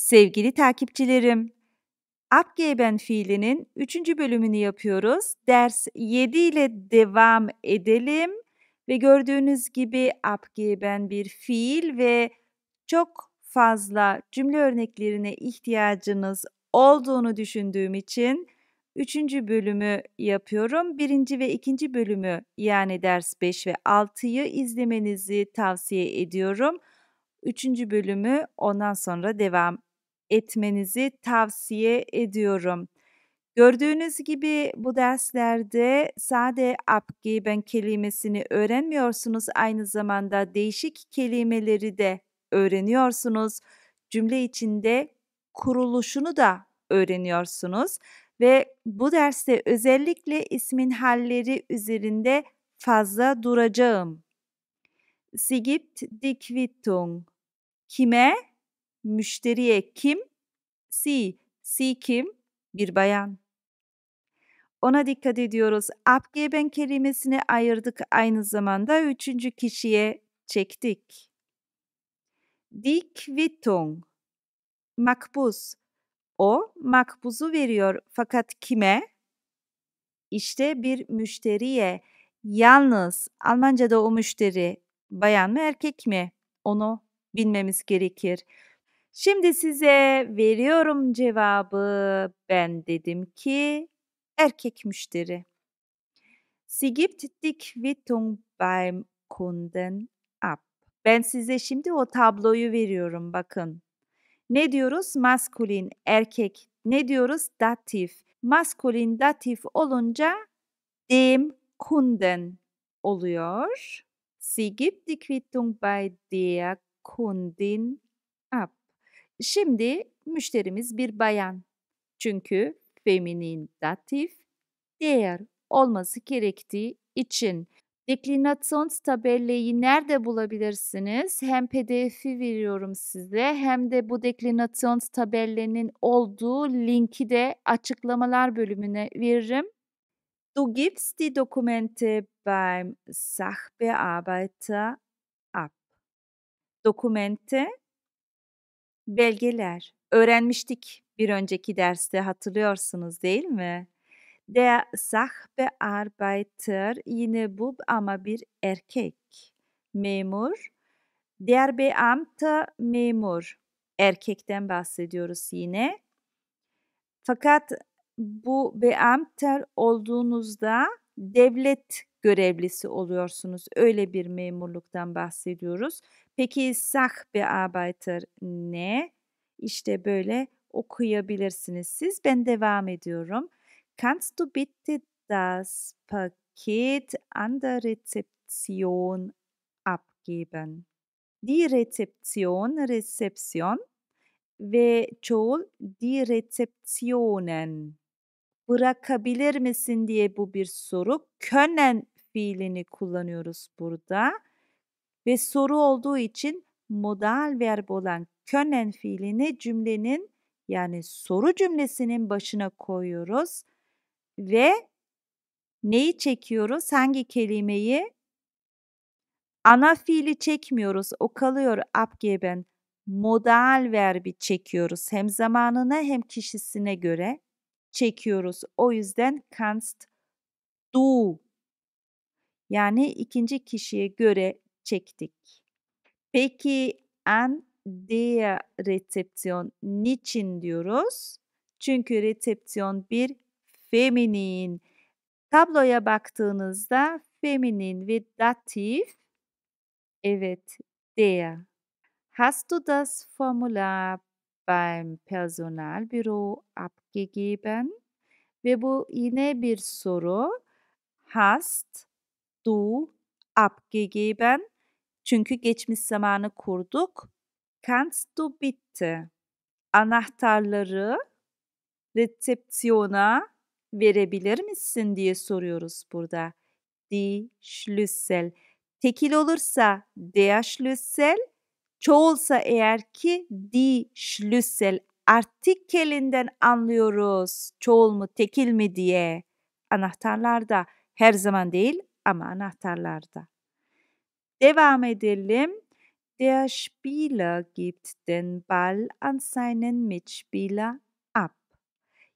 Sevgili takipçilerim, abgeben fiilinin 3. bölümünü yapıyoruz. Ders 7 ile devam edelim ve gördüğünüz gibi abgeben bir fiil ve çok fazla cümle örneklerine ihtiyacınız olduğunu düşündüğüm için 3. bölümü yapıyorum. 1. ve 2. bölümü yani ders 5 ve 6'yı izlemenizi tavsiye ediyorum. 3. bölümü ondan sonra devam etmenizi tavsiye ediyorum. Gördüğünüz gibi bu derslerde sade abgeben kelimesini öğrenmiyorsunuz aynı zamanda değişik kelimeleri de öğreniyorsunuz. Cümle içinde kuruluşunu da öğreniyorsunuz ve bu derste özellikle ismin halleri üzerinde fazla duracağım. Sie gibt die Quittung. Kime? müşteriye kim? Si, si kim? Bir bayan. Ona dikkat ediyoruz. Abgeben kelimesini ayırdık aynı zamanda üçüncü kişiye çektik. Die Quittung. Makbuz. O makbuzu veriyor fakat kime? İşte bir müşteriye. Yalnız Almanca'da o müşteri bayan mı erkek mi? Onu bilmemiz gerekir. Şimdi size veriyorum cevabı. Ben dedim ki erkek müşteri. Sie gibt die Quittung beim Kunden ab. Ben size şimdi o tabloyu veriyorum bakın. Ne diyoruz? Maskulin, erkek. Ne diyoruz? Datif. Maskulin datif olunca dem Kunden oluyor. Sie gibt die Quittung bei der Kundin Şimdi müşterimiz bir bayan. Çünkü feminin datif değer olması gerektiği için Deklinasyon tabelleyi nerede bulabilirsiniz? Hem PDF'i veriyorum size hem de bu deklinasyon tabellerinin olduğu linki de açıklamalar bölümüne veririm. Du gibst die Dokumente beim Sachbearbeiter ab. Dokumente Belgeler. Öğrenmiştik bir önceki derste hatırlıyorsunuz değil mi? Der Sachbearbeiter yine bu ama bir erkek. Memur. Der Beamte memur. Erkekten bahsediyoruz yine. Fakat bu beamter olduğunuzda devlet görevlisi oluyorsunuz. Öyle bir memurluktan bahsediyoruz. Peki sah bearbeiter ne? İşte böyle okuyabilirsiniz siz. Ben devam ediyorum. Kannst du bitte das Paket an der Rezeption abgeben? Die Rezeption, Rezeption ve çoğul die Rezeptionen bırakabilir misin diye bu bir soru. Können fiilini kullanıyoruz burada. Ve soru olduğu için modal verb olan können fiilini cümlenin yani soru cümlesinin başına koyuyoruz ve neyi çekiyoruz? Hangi kelimeyi? Ana fiili çekmiyoruz. O kalıyor abgeben. Modal verbi çekiyoruz. Hem zamanına hem kişisine göre çekiyoruz. O yüzden kannst du yani ikinci kişiye göre çektik. Peki an der resepsiyon niçin diyoruz? Çünkü resepsiyon bir feminin. Tabloya baktığınızda feminin ve datif evet der. Hast du das Formular beim Personalbüro ab gegeben. Ve bu yine bir soru. Hast du abgegeben? Çünkü geçmiş zamanı kurduk. Kannst du bitte anahtarları resepsiyona verebilir misin diye soruyoruz burada. Die Schlüssel. Tekil olursa der Schlüssel, çoğulsa eğer ki die Schlüssel artikelinden anlıyoruz çoğul mu tekil mi diye. Anahtarlarda her zaman değil ama anahtarlarda. Devam edelim. Der Spieler gibt den Ball an seinen Mitspieler ab.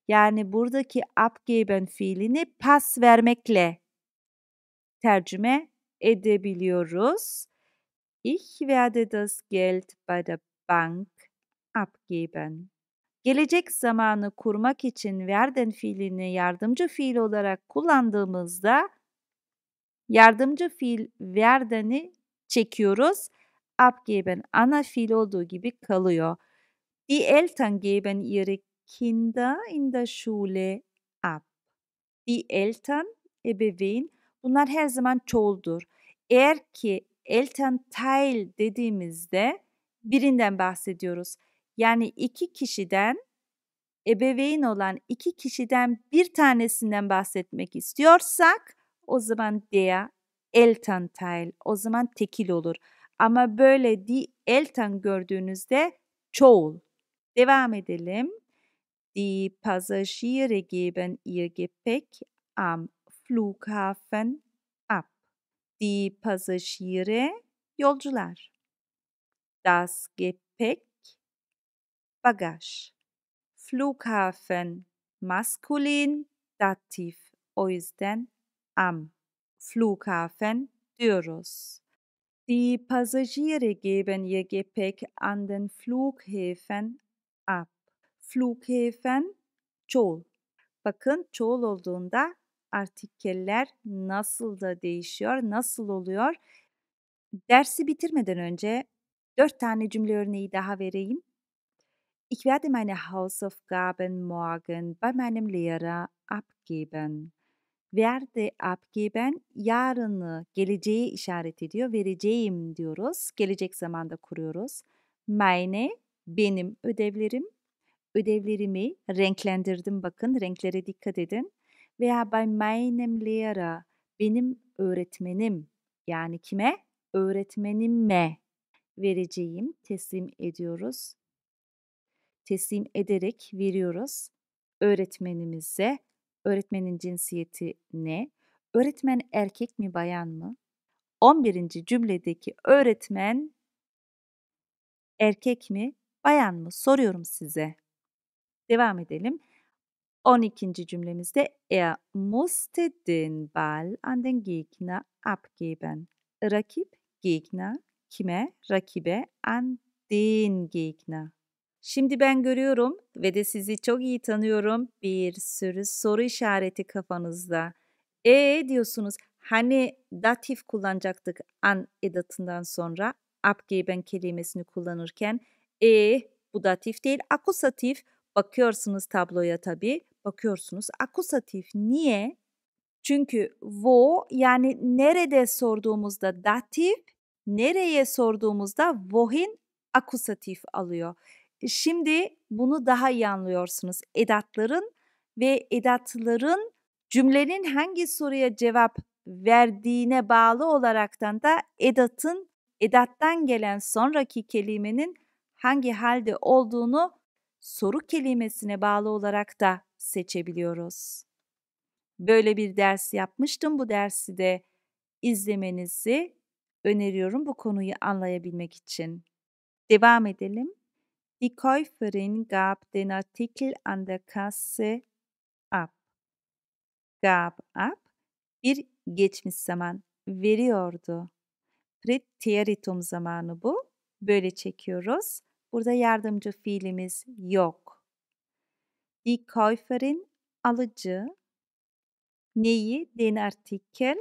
Yani buradaki abgeben fiilini pas vermekle tercüme edebiliyoruz. Ich werde das Geld bei der Bank abgeben gelecek zamanı kurmak için werden fiilini yardımcı fiil olarak kullandığımızda yardımcı fiil verden'i çekiyoruz. Abgeben ana fiil olduğu gibi kalıyor. Die Eltern geben ihre Kinder in der Schule ab. Die Eltern, ebeveyn bunlar her zaman çoğuldur. Eğer ki teil dediğimizde birinden bahsediyoruz. Yani iki kişiden ebeveyn olan iki kişiden bir tanesinden bahsetmek istiyorsak o zaman der Elternteil o zaman tekil olur. Ama böyle di Eltern gördüğünüzde çoğul. Devam edelim. Die Passagiere geben ihr Gepäck am Flughafen ab. Die Passagiere yolcular. Das Gepäck bagaj. Flughafen maskulin datif. O yüzden am Flughafen diyoruz. Die Passagiere geben ihr Gepäck an den Flughäfen ab. Flughäfen çoğul. Bakın çoğul olduğunda artikeller nasıl da değişiyor, nasıl oluyor? Dersi bitirmeden önce dört tane cümle örneği daha vereyim. Ich werde meine Hausaufgaben morgen bei meinem Lehrer abgeben. Werde abgeben yarını, geleceği işaret ediyor. Vereceğim diyoruz. Gelecek zamanda kuruyoruz. Meine benim ödevlerim. Ödevlerimi renklendirdim bakın. Renklere dikkat edin. Veya bei meinem Lehrer benim öğretmenim. Yani kime? Öğretmenime vereceğim teslim ediyoruz teslim ederek veriyoruz öğretmenimize. Öğretmenin cinsiyeti ne? Öğretmen erkek mi bayan mı? 11. cümledeki öğretmen erkek mi bayan mı soruyorum size. Devam edelim. 12. cümlemizde er musste den Ball an den Gegner abgeben. Rakip, Gegner, kime? Rakibe, an den Gegner. Şimdi ben görüyorum ve de sizi çok iyi tanıyorum. Bir sürü soru işareti kafanızda. E diyorsunuz. Hani datif kullanacaktık an edatından sonra ab kelimesini kullanırken e bu datif değil akusatif. Bakıyorsunuz tabloya tabi. Bakıyorsunuz akusatif. Niye? Çünkü wo yani nerede sorduğumuzda datif, nereye sorduğumuzda wohin akusatif alıyor. Şimdi bunu daha iyi anlıyorsunuz. Edatların ve edatların cümlenin hangi soruya cevap verdiğine bağlı olaraktan da edatın edattan gelen sonraki kelimenin hangi halde olduğunu soru kelimesine bağlı olarak da seçebiliyoruz. Böyle bir ders yapmıştım bu dersi de izlemenizi öneriyorum bu konuyu anlayabilmek için. Devam edelim. Die Käuferin gab den Artikel an der Kasse ab. Gab ab bir geçmiş zaman veriyordu. Preteritum zamanı bu. Böyle çekiyoruz. Burada yardımcı fiilimiz yok. Die Käuferin alıcı neyi den artikel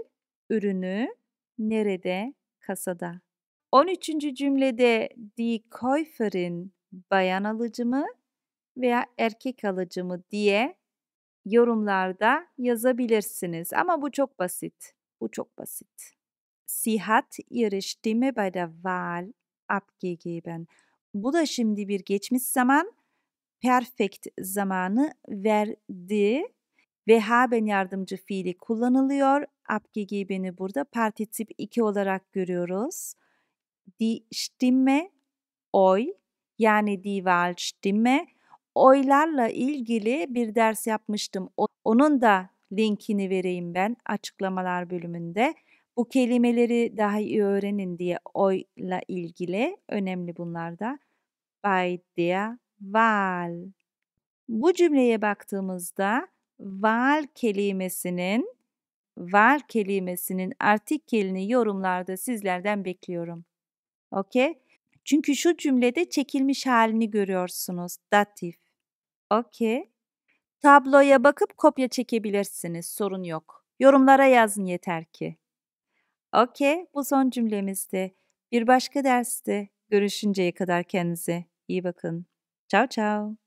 ürünü nerede kasada. 13. cümlede die Käuferin bayan alıcı mı veya erkek alıcı mı diye yorumlarda yazabilirsiniz. Ama bu çok basit. Bu çok basit. Sie hat ihre Stimme bei der Wahl abgegeben. Bu da şimdi bir geçmiş zaman perfect zamanı verdi ve haben yardımcı fiili kullanılıyor. Abgegeben'i burada partizip 2 olarak görüyoruz. Die Stimme oy yani Die Wahlstimme oylarla ilgili bir ders yapmıştım. Onun da linkini vereyim ben açıklamalar bölümünde. Bu kelimeleri daha iyi öğrenin diye oyla ilgili önemli bunlar da. Bei der Wahl. Bu cümleye baktığımızda val kelimesinin val kelimesinin artikelini yorumlarda sizlerden bekliyorum. Okay? Çünkü şu cümlede çekilmiş halini görüyorsunuz. Datif. Okey. Tabloya bakıp kopya çekebilirsiniz. Sorun yok. Yorumlara yazın yeter ki. Okey, bu son cümlemizdi. Bir başka derste görüşünceye kadar kendinize iyi bakın. Ciao ciao.